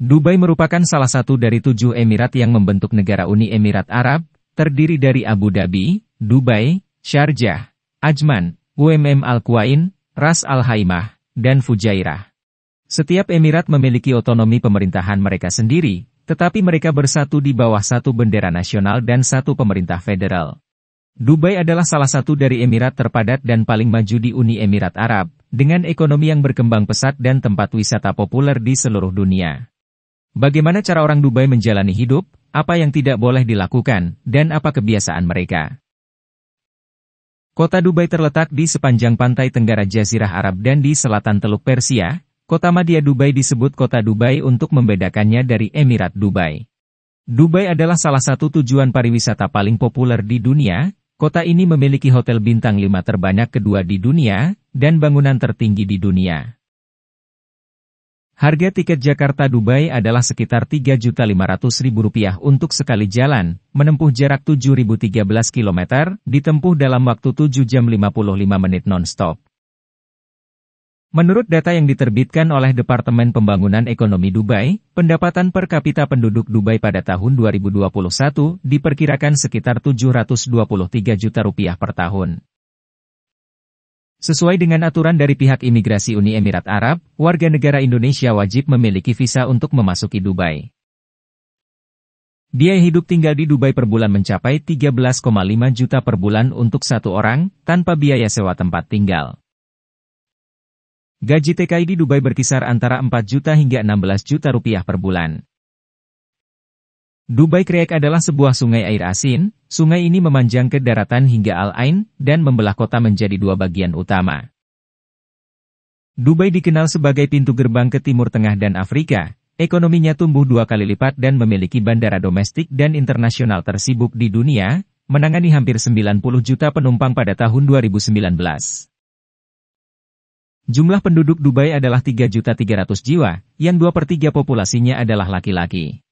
Dubai merupakan salah satu dari tujuh Emirat yang membentuk negara Uni Emirat Arab, terdiri dari Abu Dhabi, Dubai, Sharjah, Ajman, UMM Al-Quain, Ras Al-Haimah, dan Fujairah. Setiap Emirat memiliki otonomi pemerintahan mereka sendiri, tetapi mereka bersatu di bawah satu bendera nasional dan satu pemerintah federal. Dubai adalah salah satu dari Emirat terpadat dan paling maju di Uni Emirat Arab, dengan ekonomi yang berkembang pesat dan tempat wisata populer di seluruh dunia. Bagaimana cara orang Dubai menjalani hidup, apa yang tidak boleh dilakukan, dan apa kebiasaan mereka. Kota Dubai terletak di sepanjang pantai Tenggara Jazirah Arab dan di selatan Teluk Persia, kota Madia Dubai disebut kota Dubai untuk membedakannya dari Emirat Dubai. Dubai adalah salah satu tujuan pariwisata paling populer di dunia, Kota ini memiliki hotel bintang lima terbanyak kedua di dunia, dan bangunan tertinggi di dunia. Harga tiket Jakarta-Dubai adalah sekitar Rp3.500.000 untuk sekali jalan, menempuh jarak 7.013 km, ditempuh dalam waktu 7 jam 55 menit non-stop. Menurut data yang diterbitkan oleh Departemen Pembangunan Ekonomi Dubai, pendapatan per kapita penduduk Dubai pada tahun 2021 diperkirakan sekitar 723 juta rupiah per tahun. Sesuai dengan aturan dari pihak imigrasi Uni Emirat Arab, warga negara Indonesia wajib memiliki visa untuk memasuki Dubai. Biaya hidup tinggal di Dubai per bulan mencapai 13,5 juta per bulan untuk satu orang, tanpa biaya sewa tempat tinggal. Gaji TKI di Dubai berkisar antara 4 juta hingga 16 juta rupiah per bulan. Dubai Creek adalah sebuah sungai air asin, sungai ini memanjang ke daratan hingga Al-Ain, dan membelah kota menjadi dua bagian utama. Dubai dikenal sebagai pintu gerbang ke Timur Tengah dan Afrika, ekonominya tumbuh dua kali lipat dan memiliki bandara domestik dan internasional tersibuk di dunia, menangani hampir 90 juta penumpang pada tahun 2019. Jumlah penduduk Dubai adalah 3.300 jiwa, yang 2 per 3 populasinya adalah laki-laki.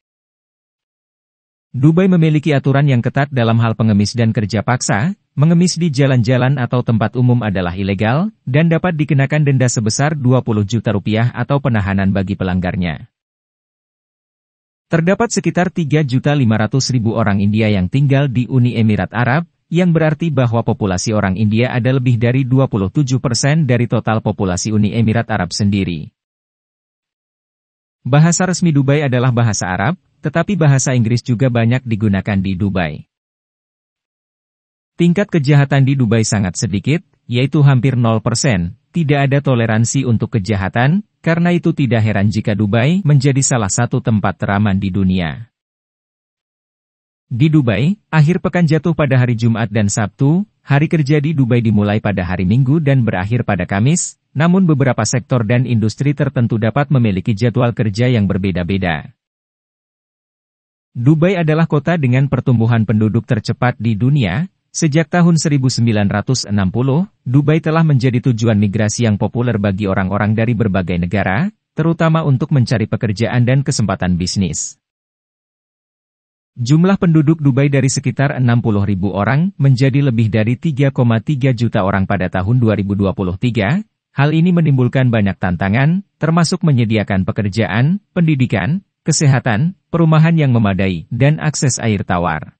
Dubai memiliki aturan yang ketat dalam hal pengemis dan kerja paksa, mengemis di jalan-jalan atau tempat umum adalah ilegal, dan dapat dikenakan denda sebesar 20 juta rupiah atau penahanan bagi pelanggarnya. Terdapat sekitar 3.500.000 orang India yang tinggal di Uni Emirat Arab, yang berarti bahwa populasi orang India ada lebih dari 27% persen dari total populasi Uni Emirat Arab sendiri. Bahasa resmi Dubai adalah bahasa Arab, tetapi bahasa Inggris juga banyak digunakan di Dubai. Tingkat kejahatan di Dubai sangat sedikit, yaitu hampir 0%, tidak ada toleransi untuk kejahatan, karena itu tidak heran jika Dubai menjadi salah satu tempat teraman di dunia. Di Dubai, akhir pekan jatuh pada hari Jumat dan Sabtu, hari kerja di Dubai dimulai pada hari Minggu dan berakhir pada Kamis, namun beberapa sektor dan industri tertentu dapat memiliki jadwal kerja yang berbeda-beda. Dubai adalah kota dengan pertumbuhan penduduk tercepat di dunia. Sejak tahun 1960, Dubai telah menjadi tujuan migrasi yang populer bagi orang-orang dari berbagai negara, terutama untuk mencari pekerjaan dan kesempatan bisnis. Jumlah penduduk Dubai dari sekitar 60.000 orang menjadi lebih dari 3,3 juta orang pada tahun 2023. Hal ini menimbulkan banyak tantangan, termasuk menyediakan pekerjaan, pendidikan, kesehatan, perumahan yang memadai, dan akses air tawar.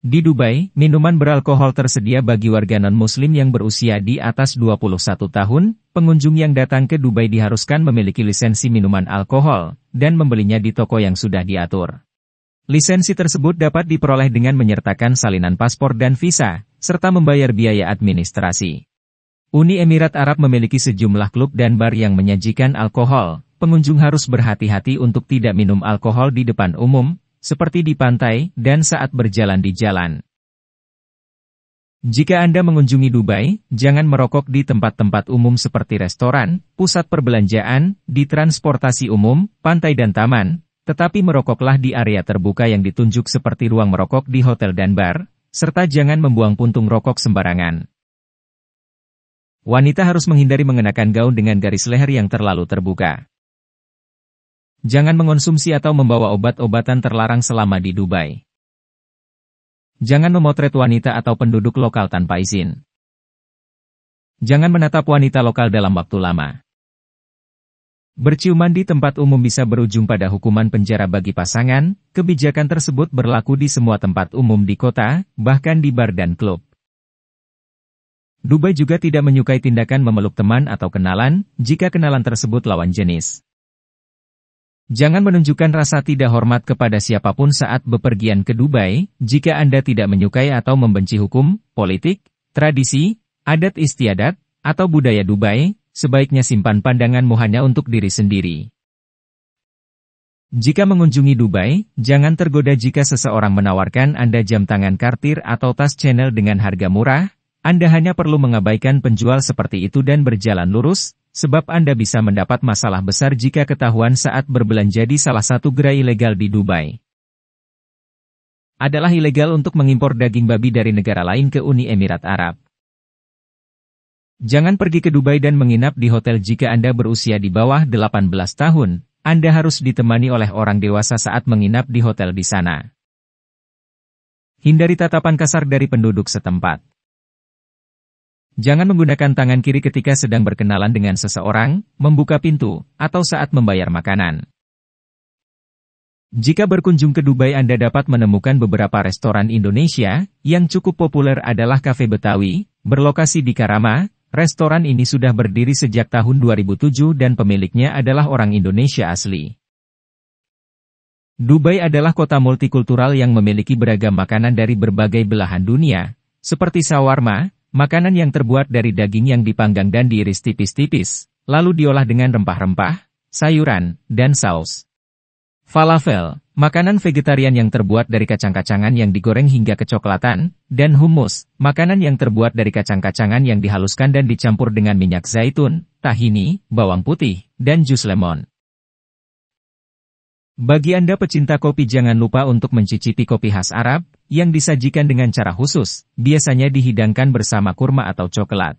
Di Dubai, minuman beralkohol tersedia bagi warga non-muslim yang berusia di atas 21 tahun, pengunjung yang datang ke Dubai diharuskan memiliki lisensi minuman alkohol, dan membelinya di toko yang sudah diatur. Lisensi tersebut dapat diperoleh dengan menyertakan salinan paspor dan visa, serta membayar biaya administrasi. Uni Emirat Arab memiliki sejumlah klub dan bar yang menyajikan alkohol, pengunjung harus berhati-hati untuk tidak minum alkohol di depan umum, seperti di pantai dan saat berjalan di jalan. Jika Anda mengunjungi Dubai, jangan merokok di tempat-tempat umum seperti restoran, pusat perbelanjaan, di transportasi umum, pantai dan taman, tetapi merokoklah di area terbuka yang ditunjuk seperti ruang merokok di hotel dan bar, serta jangan membuang puntung rokok sembarangan. Wanita harus menghindari mengenakan gaun dengan garis leher yang terlalu terbuka. Jangan mengonsumsi atau membawa obat-obatan terlarang selama di Dubai. Jangan memotret wanita atau penduduk lokal tanpa izin. Jangan menatap wanita lokal dalam waktu lama. Berciuman di tempat umum bisa berujung pada hukuman penjara bagi pasangan, kebijakan tersebut berlaku di semua tempat umum di kota, bahkan di bar dan klub. Dubai juga tidak menyukai tindakan memeluk teman atau kenalan, jika kenalan tersebut lawan jenis. Jangan menunjukkan rasa tidak hormat kepada siapapun saat bepergian ke Dubai, jika Anda tidak menyukai atau membenci hukum, politik, tradisi, adat istiadat, atau budaya Dubai, sebaiknya simpan pandanganmu hanya untuk diri sendiri. Jika mengunjungi Dubai, jangan tergoda jika seseorang menawarkan Anda jam tangan kartir atau tas channel dengan harga murah, Anda hanya perlu mengabaikan penjual seperti itu dan berjalan lurus, Sebab Anda bisa mendapat masalah besar jika ketahuan saat berbelanja di salah satu gerai ilegal di Dubai. Adalah ilegal untuk mengimpor daging babi dari negara lain ke Uni Emirat Arab. Jangan pergi ke Dubai dan menginap di hotel jika Anda berusia di bawah 18 tahun. Anda harus ditemani oleh orang dewasa saat menginap di hotel di sana. Hindari tatapan kasar dari penduduk setempat. Jangan menggunakan tangan kiri ketika sedang berkenalan dengan seseorang, membuka pintu, atau saat membayar makanan. Jika berkunjung ke Dubai Anda dapat menemukan beberapa restoran Indonesia, yang cukup populer adalah Cafe Betawi, berlokasi di Karama, restoran ini sudah berdiri sejak tahun 2007 dan pemiliknya adalah orang Indonesia asli. Dubai adalah kota multikultural yang memiliki beragam makanan dari berbagai belahan dunia, seperti sawarma, Makanan yang terbuat dari daging yang dipanggang dan diiris tipis-tipis, lalu diolah dengan rempah-rempah, sayuran, dan saus. Falafel, makanan vegetarian yang terbuat dari kacang-kacangan yang digoreng hingga kecoklatan, dan hummus, makanan yang terbuat dari kacang-kacangan yang dihaluskan dan dicampur dengan minyak zaitun, tahini, bawang putih, dan jus lemon. Bagi Anda pecinta kopi jangan lupa untuk mencicipi kopi khas Arab, yang disajikan dengan cara khusus, biasanya dihidangkan bersama kurma atau coklat.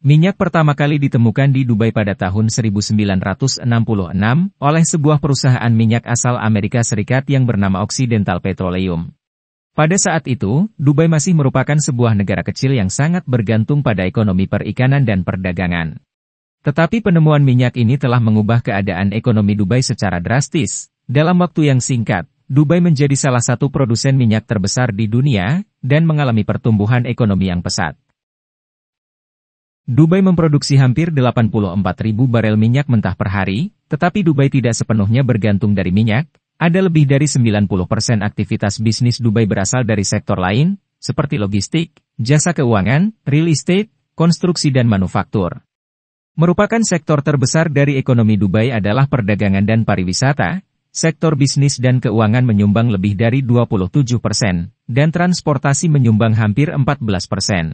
Minyak pertama kali ditemukan di Dubai pada tahun 1966 oleh sebuah perusahaan minyak asal Amerika Serikat yang bernama Occidental Petroleum. Pada saat itu, Dubai masih merupakan sebuah negara kecil yang sangat bergantung pada ekonomi perikanan dan perdagangan. Tetapi penemuan minyak ini telah mengubah keadaan ekonomi Dubai secara drastis. Dalam waktu yang singkat, Dubai menjadi salah satu produsen minyak terbesar di dunia, dan mengalami pertumbuhan ekonomi yang pesat. Dubai memproduksi hampir 84.000 barel minyak mentah per hari, tetapi Dubai tidak sepenuhnya bergantung dari minyak, ada lebih dari 90% aktivitas bisnis Dubai berasal dari sektor lain, seperti logistik, jasa keuangan, real estate, konstruksi dan manufaktur. Merupakan sektor terbesar dari ekonomi Dubai adalah perdagangan dan pariwisata, sektor bisnis dan keuangan menyumbang lebih dari 27 persen, dan transportasi menyumbang hampir 14 persen.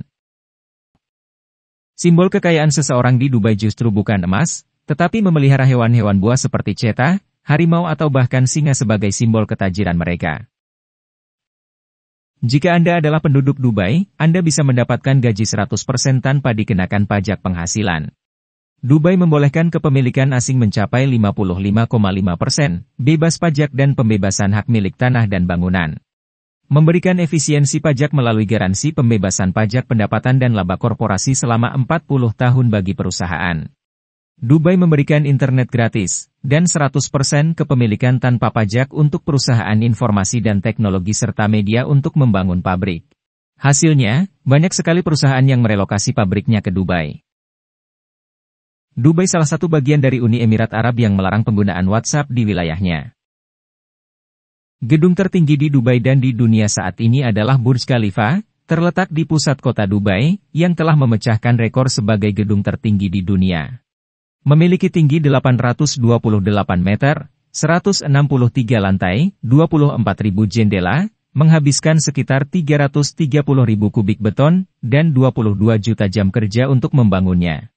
Simbol kekayaan seseorang di Dubai justru bukan emas, tetapi memelihara hewan-hewan buas seperti cetah, harimau atau bahkan singa sebagai simbol ketajiran mereka. Jika Anda adalah penduduk Dubai, Anda bisa mendapatkan gaji 100% tanpa dikenakan pajak penghasilan. Dubai membolehkan kepemilikan asing mencapai 55,5 persen, bebas pajak dan pembebasan hak milik tanah dan bangunan. Memberikan efisiensi pajak melalui garansi pembebasan pajak pendapatan dan laba korporasi selama 40 tahun bagi perusahaan. Dubai memberikan internet gratis, dan 100% kepemilikan tanpa pajak untuk perusahaan informasi dan teknologi serta media untuk membangun pabrik. Hasilnya, banyak sekali perusahaan yang merelokasi pabriknya ke Dubai. Dubai salah satu bagian dari Uni Emirat Arab yang melarang penggunaan WhatsApp di wilayahnya. Gedung tertinggi di Dubai dan di dunia saat ini adalah Burj Khalifa, terletak di pusat kota Dubai, yang telah memecahkan rekor sebagai gedung tertinggi di dunia. Memiliki tinggi 828 meter, 163 lantai, 24.000 jendela, menghabiskan sekitar 330.000 kubik beton, dan 22 juta jam kerja untuk membangunnya.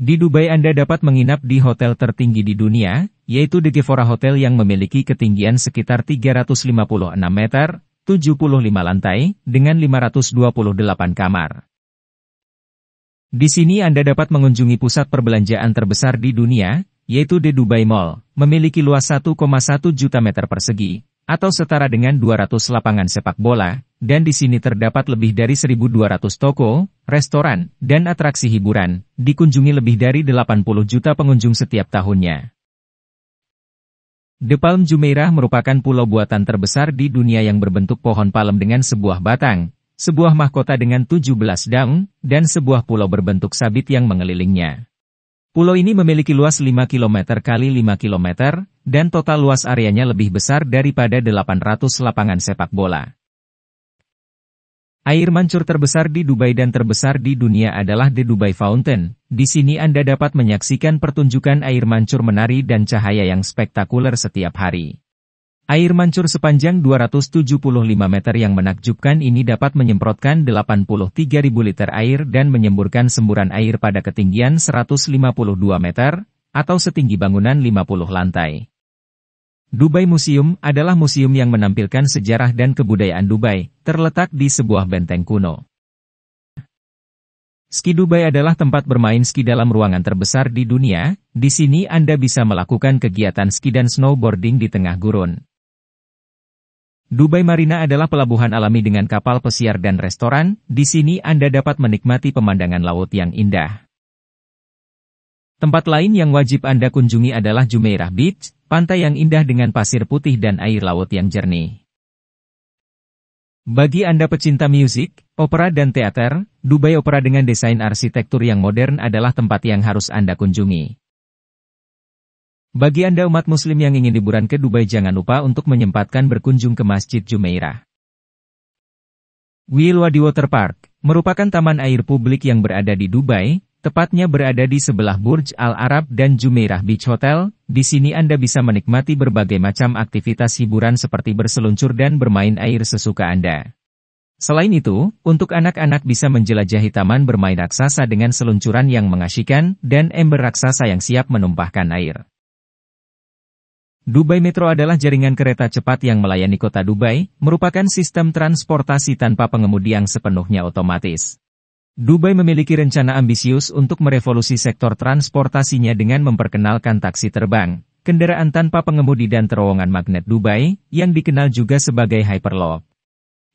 Di Dubai Anda dapat menginap di hotel tertinggi di dunia, yaitu The Detivora Hotel yang memiliki ketinggian sekitar 356 meter, 75 lantai, dengan 528 kamar. Di sini Anda dapat mengunjungi pusat perbelanjaan terbesar di dunia, yaitu The Dubai Mall, memiliki luas 1,1 juta meter persegi, atau setara dengan 200 lapangan sepak bola, dan di sini terdapat lebih dari 1.200 toko, restoran, dan atraksi hiburan, dikunjungi lebih dari 80 juta pengunjung setiap tahunnya. The Palm Jumeirah merupakan pulau buatan terbesar di dunia yang berbentuk pohon palem dengan sebuah batang, sebuah mahkota dengan 17 daun, dan sebuah pulau berbentuk sabit yang mengelilingnya. Pulau ini memiliki luas 5 km x 5 km, dan total luas areanya lebih besar daripada 800 lapangan sepak bola. Air mancur terbesar di Dubai dan terbesar di dunia adalah The Dubai Fountain. Di sini Anda dapat menyaksikan pertunjukan air mancur menari dan cahaya yang spektakuler setiap hari. Air mancur sepanjang 275 meter yang menakjubkan ini dapat menyemprotkan 83.000 liter air dan menyemburkan semburan air pada ketinggian 152 meter, atau setinggi bangunan 50 lantai. Dubai Museum adalah museum yang menampilkan sejarah dan kebudayaan Dubai, terletak di sebuah benteng kuno. Ski Dubai adalah tempat bermain ski dalam ruangan terbesar di dunia, di sini Anda bisa melakukan kegiatan ski dan snowboarding di tengah gurun. Dubai Marina adalah pelabuhan alami dengan kapal pesiar dan restoran, di sini Anda dapat menikmati pemandangan laut yang indah. Tempat lain yang wajib Anda kunjungi adalah Jumeirah Beach, pantai yang indah dengan pasir putih dan air laut yang jernih. Bagi Anda pecinta musik, opera dan teater, Dubai Opera dengan desain arsitektur yang modern adalah tempat yang harus Anda kunjungi. Bagi Anda umat muslim yang ingin liburan ke Dubai jangan lupa untuk menyempatkan berkunjung ke Masjid Jumeirah. Wilwadi Water Park merupakan taman air publik yang berada di Dubai, Tepatnya berada di sebelah Burj Al Arab dan Jumeirah Beach Hotel, di sini Anda bisa menikmati berbagai macam aktivitas hiburan seperti berseluncur dan bermain air sesuka Anda. Selain itu, untuk anak-anak bisa menjelajahi taman bermain raksasa dengan seluncuran yang mengasyikan dan ember raksasa yang siap menumpahkan air. Dubai Metro adalah jaringan kereta cepat yang melayani kota Dubai, merupakan sistem transportasi tanpa pengemudi yang sepenuhnya otomatis. Dubai memiliki rencana ambisius untuk merevolusi sektor transportasinya dengan memperkenalkan taksi terbang, kendaraan tanpa pengemudi dan terowongan magnet Dubai, yang dikenal juga sebagai Hyperloop.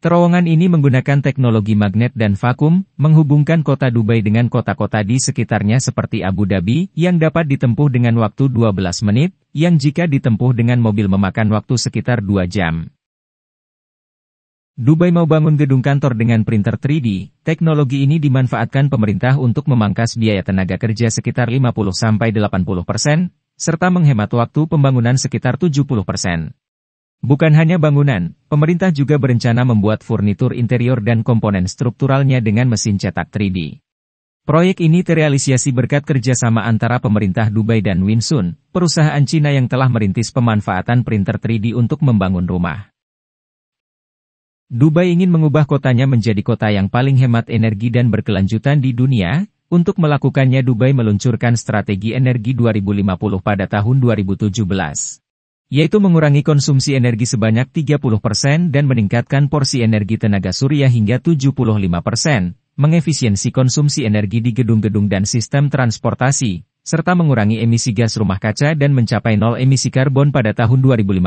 Terowongan ini menggunakan teknologi magnet dan vakum, menghubungkan kota Dubai dengan kota-kota di sekitarnya seperti Abu Dhabi, yang dapat ditempuh dengan waktu 12 menit, yang jika ditempuh dengan mobil memakan waktu sekitar 2 jam. Dubai mau bangun gedung kantor dengan printer 3D, teknologi ini dimanfaatkan pemerintah untuk memangkas biaya tenaga kerja sekitar 50-80%, serta menghemat waktu pembangunan sekitar 70%. Bukan hanya bangunan, pemerintah juga berencana membuat furnitur interior dan komponen strukturalnya dengan mesin cetak 3D. Proyek ini terrealisasi berkat kerjasama antara pemerintah Dubai dan Winsun, perusahaan Cina yang telah merintis pemanfaatan printer 3D untuk membangun rumah. Dubai ingin mengubah kotanya menjadi kota yang paling hemat energi dan berkelanjutan di dunia. Untuk melakukannya Dubai meluncurkan strategi energi 2050 pada tahun 2017. Yaitu mengurangi konsumsi energi sebanyak 30% dan meningkatkan porsi energi tenaga surya hingga 75%, mengefisiensi konsumsi energi di gedung-gedung dan sistem transportasi, serta mengurangi emisi gas rumah kaca dan mencapai nol emisi karbon pada tahun 2050.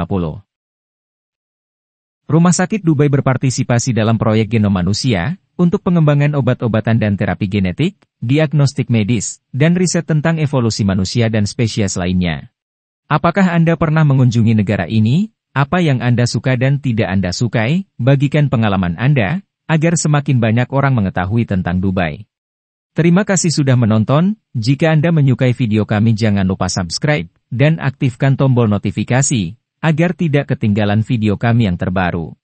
Rumah sakit Dubai berpartisipasi dalam proyek genom manusia untuk pengembangan obat-obatan dan terapi genetik, diagnostik medis, dan riset tentang evolusi manusia dan spesies lainnya. Apakah Anda pernah mengunjungi negara ini? Apa yang Anda suka dan tidak Anda sukai? Bagikan pengalaman Anda agar semakin banyak orang mengetahui tentang Dubai. Terima kasih sudah menonton. Jika Anda menyukai video kami jangan lupa subscribe dan aktifkan tombol notifikasi agar tidak ketinggalan video kami yang terbaru.